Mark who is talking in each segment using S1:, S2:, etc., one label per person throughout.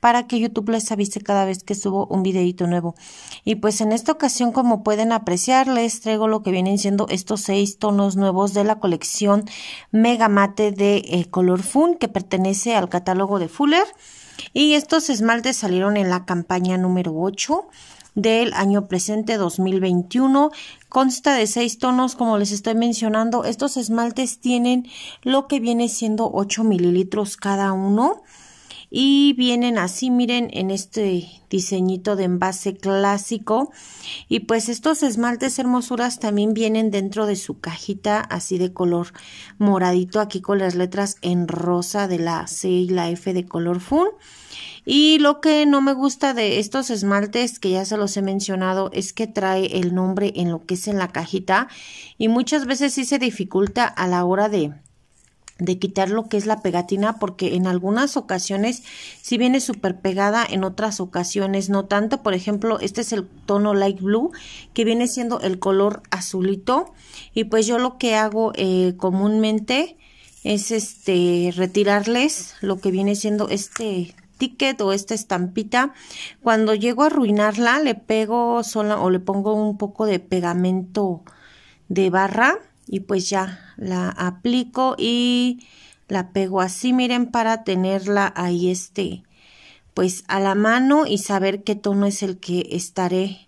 S1: para que YouTube les avise cada vez que subo un videito nuevo. Y pues en esta ocasión, como pueden apreciar, les traigo lo que vienen siendo estos seis tonos nuevos de la colección Mega Mate de eh, Color Fun, que pertenece al catálogo de Fuller. Y estos esmaltes salieron en la campaña número 8 del año presente 2021. Consta de seis tonos, como les estoy mencionando. Estos esmaltes tienen lo que viene siendo 8 mililitros cada uno y vienen así, miren, en este diseñito de envase clásico y pues estos esmaltes hermosuras también vienen dentro de su cajita así de color moradito aquí con las letras en rosa de la C y la F de color fun y lo que no me gusta de estos esmaltes que ya se los he mencionado es que trae el nombre en lo que es en la cajita y muchas veces sí se dificulta a la hora de de quitar lo que es la pegatina porque en algunas ocasiones si viene súper pegada en otras ocasiones no tanto por ejemplo este es el tono light blue que viene siendo el color azulito y pues yo lo que hago eh, comúnmente es este retirarles lo que viene siendo este ticket o esta estampita cuando llego a arruinarla le pego sola o le pongo un poco de pegamento de barra y pues ya la aplico y la pego así miren para tenerla ahí este pues a la mano y saber qué tono es el que estaré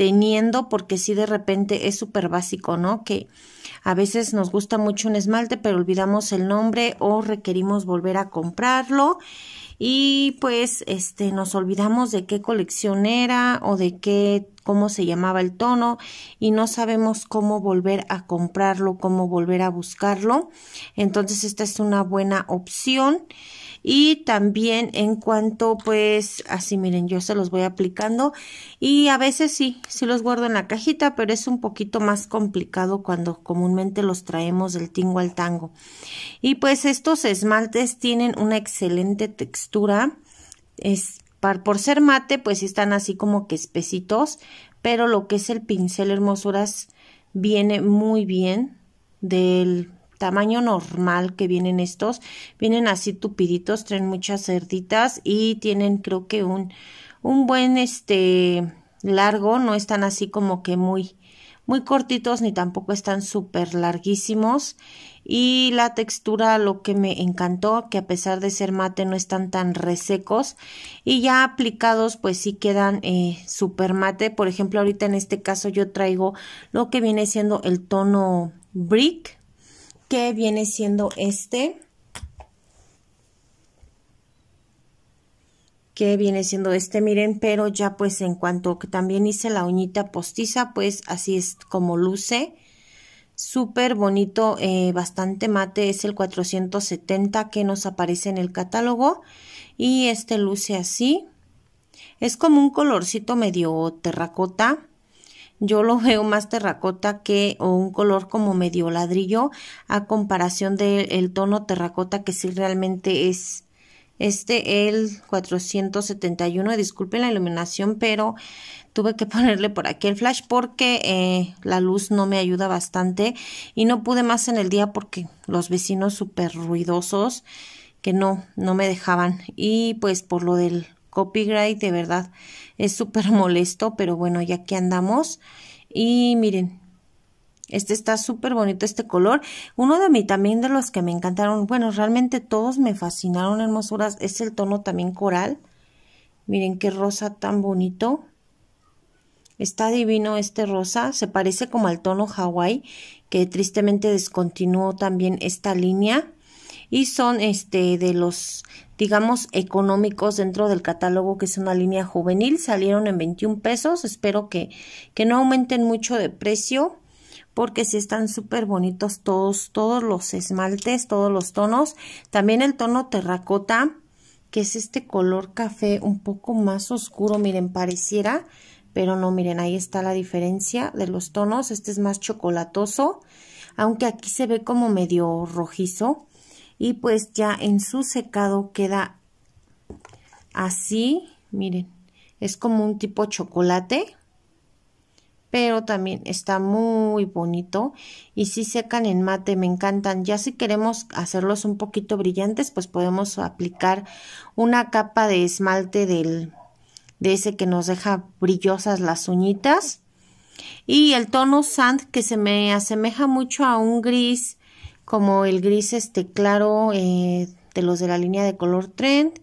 S1: teniendo, porque si de repente es súper básico, ¿no? Que a veces nos gusta mucho un esmalte, pero olvidamos el nombre o requerimos volver a comprarlo y pues este nos olvidamos de qué colección era o de qué cómo se llamaba el tono y no sabemos cómo volver a comprarlo, cómo volver a buscarlo. Entonces esta es una buena opción y también en cuanto pues así miren yo se los voy aplicando y a veces sí, sí los guardo en la cajita pero es un poquito más complicado cuando comúnmente los traemos del tingo al tango y pues estos esmaltes tienen una excelente textura es por ser mate pues están así como que espesitos pero lo que es el pincel hermosuras viene muy bien del tamaño normal que vienen estos. Vienen así tupiditos, traen muchas cerditas y tienen creo que un, un buen este largo, no están así como que muy muy cortitos ni tampoco están súper larguísimos y la textura lo que me encantó que a pesar de ser mate no están tan resecos y ya aplicados pues sí quedan eh, súper mate por ejemplo ahorita en este caso yo traigo lo que viene siendo el tono brick que viene siendo este. que viene siendo este, miren, pero ya pues en cuanto que también hice la uñita postiza, pues así es como luce. Súper bonito, eh, bastante mate, es el 470 que nos aparece en el catálogo y este luce así. Es como un colorcito medio terracota yo lo veo más terracota que o un color como medio ladrillo a comparación del tono terracota que sí realmente es este el 471 disculpen la iluminación pero tuve que ponerle por aquí el flash porque eh, la luz no me ayuda bastante y no pude más en el día porque los vecinos súper ruidosos que no no me dejaban y pues por lo del copyright de verdad es súper molesto, pero bueno, ya que andamos. Y miren, este está súper bonito este color. Uno de mí también de los que me encantaron, bueno, realmente todos me fascinaron hermosuras, es el tono también coral. Miren qué rosa tan bonito. Está divino este rosa, se parece como al tono Hawaii, que tristemente descontinuó también esta línea y son este de los digamos económicos dentro del catálogo que es una línea juvenil salieron en 21 pesos espero que que no aumenten mucho de precio porque si sí están súper bonitos todos todos los esmaltes todos los tonos también el tono terracota que es este color café un poco más oscuro miren pareciera pero no, miren, ahí está la diferencia de los tonos. Este es más chocolatoso, aunque aquí se ve como medio rojizo y pues ya en su secado queda así, miren, es como un tipo chocolate, pero también está muy bonito y si secan en mate me encantan. Ya si queremos hacerlos un poquito brillantes, pues podemos aplicar una capa de esmalte del, de ese que nos deja brillosas las uñitas. Y el tono sand que se me asemeja mucho a un gris como el gris este claro eh, de los de la línea de color trend.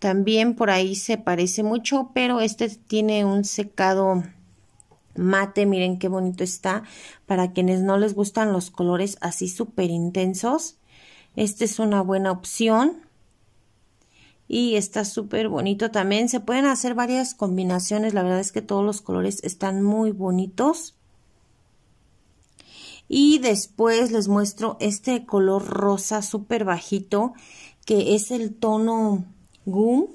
S1: También por ahí se parece mucho, pero este tiene un secado mate, miren qué bonito está. Para quienes no les gustan los colores así súper intensos, este es una buena opción. Y está súper bonito también. Se pueden hacer varias combinaciones. La verdad es que todos los colores están muy bonitos. Y después les muestro este color rosa súper bajito que es el tono gum,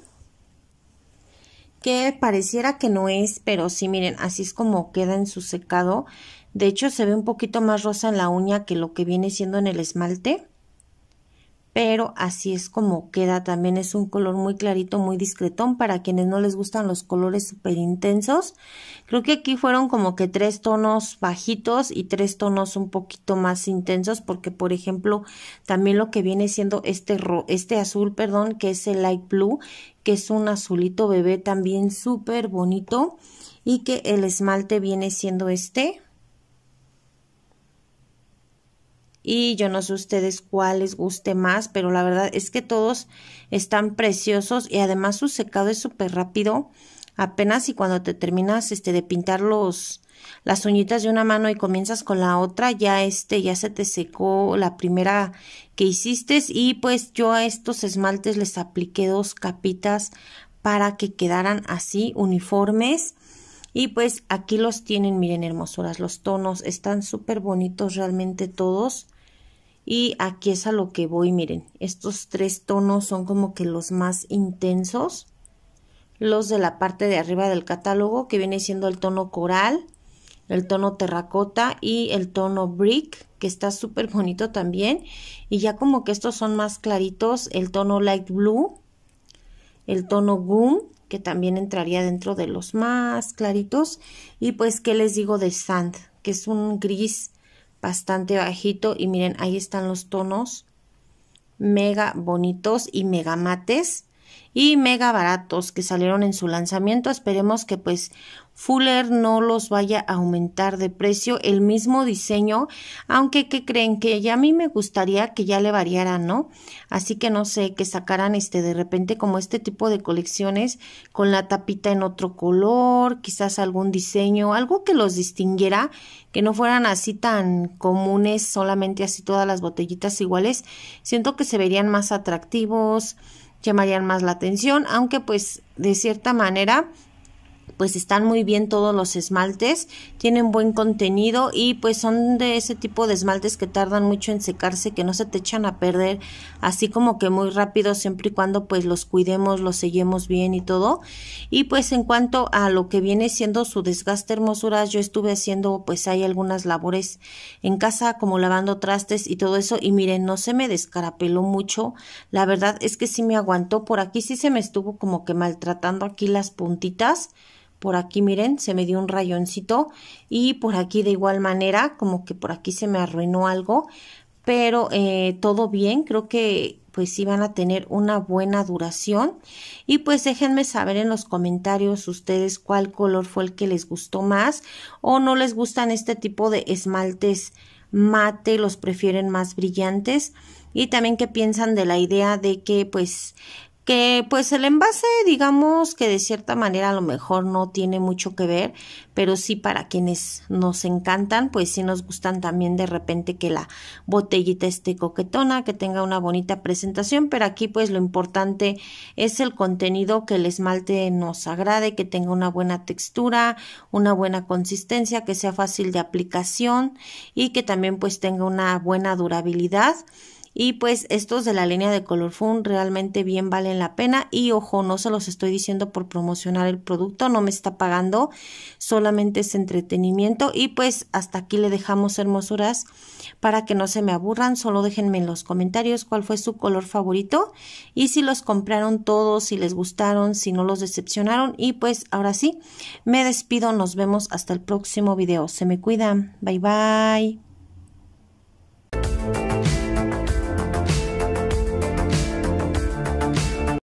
S1: que pareciera que no es, pero sí, miren, así es como queda en su secado. De hecho, se ve un poquito más rosa en la uña que lo que viene siendo en el esmalte pero así es como queda. También es un color muy clarito, muy discretón para quienes no les gustan los colores súper intensos. Creo que aquí fueron como que tres tonos bajitos y tres tonos un poquito más intensos porque, por ejemplo, también lo que viene siendo este, este azul, perdón, que es el light blue, que es un azulito bebé también súper bonito y que el esmalte viene siendo este y yo no sé ustedes cuál les guste más, pero la verdad es que todos están preciosos y además su secado es súper rápido. Apenas y cuando te terminas este de pintar los las uñitas de una mano y comienzas con la otra, ya este ya se te secó la primera que hiciste y pues yo a estos esmaltes les apliqué dos capitas para que quedaran así uniformes. Y pues aquí los tienen, miren hermosuras, los tonos están súper bonitos realmente todos. Y aquí es a lo que voy, miren, estos tres tonos son como que los más intensos. Los de la parte de arriba del catálogo, que viene siendo el tono coral, el tono terracota y el tono brick, que está súper bonito también. Y ya como que estos son más claritos, el tono light blue, el tono goom, que también entraría dentro de los más claritos. Y pues, ¿qué les digo de sand? Que es un gris bastante bajito y miren ahí están los tonos mega bonitos y mega mates y mega baratos que salieron en su lanzamiento. Esperemos que pues Fuller no los vaya a aumentar de precio, el mismo diseño, aunque que creen que ya a mí me gustaría que ya le variaran, ¿no? Así que no sé, que sacaran este de repente como este tipo de colecciones con la tapita en otro color, quizás algún diseño, algo que los distinguiera, que no fueran así tan comunes, solamente así todas las botellitas iguales. Siento que se verían más atractivos llamarían más la atención, aunque pues de cierta manera pues están muy bien todos los esmaltes, tienen buen contenido y pues son de ese tipo de esmaltes que tardan mucho en secarse, que no se te echan a perder, así como que muy rápido siempre y cuando pues los cuidemos, los sellemos bien y todo. Y pues en cuanto a lo que viene siendo su desgaste hermosuras, yo estuve haciendo pues hay algunas labores en casa como lavando trastes y todo eso y miren, no se me descarapeló mucho, la verdad es que sí me aguantó, por aquí sí se me estuvo como que maltratando aquí las puntitas, por aquí miren, se me dio un rayoncito y por aquí de igual manera, como que por aquí se me arruinó algo, pero eh, todo bien, creo que pues sí van a tener una buena duración y pues déjenme saber en los comentarios ustedes cuál color fue el que les gustó más o no les gustan este tipo de esmaltes mate, los prefieren más brillantes y también qué piensan de la idea de que pues que pues el envase digamos que de cierta manera a lo mejor no tiene mucho que ver, pero sí para quienes nos encantan, pues sí nos gustan también de repente que la botellita esté coquetona, que tenga una bonita presentación, pero aquí pues lo importante es el contenido, que el esmalte nos agrade, que tenga una buena textura, una buena consistencia, que sea fácil de aplicación y que también pues tenga una buena durabilidad y pues estos de la línea de color FUN realmente bien valen la pena. Y ojo, no se los estoy diciendo por promocionar el producto, no me está pagando, solamente es entretenimiento. Y pues hasta aquí le dejamos hermosuras para que no se me aburran. Solo déjenme en los comentarios cuál fue su color favorito y si los compraron todos, si les gustaron, si no los decepcionaron. Y pues ahora sí, me despido, nos vemos hasta el próximo video. Se me cuidan, bye bye.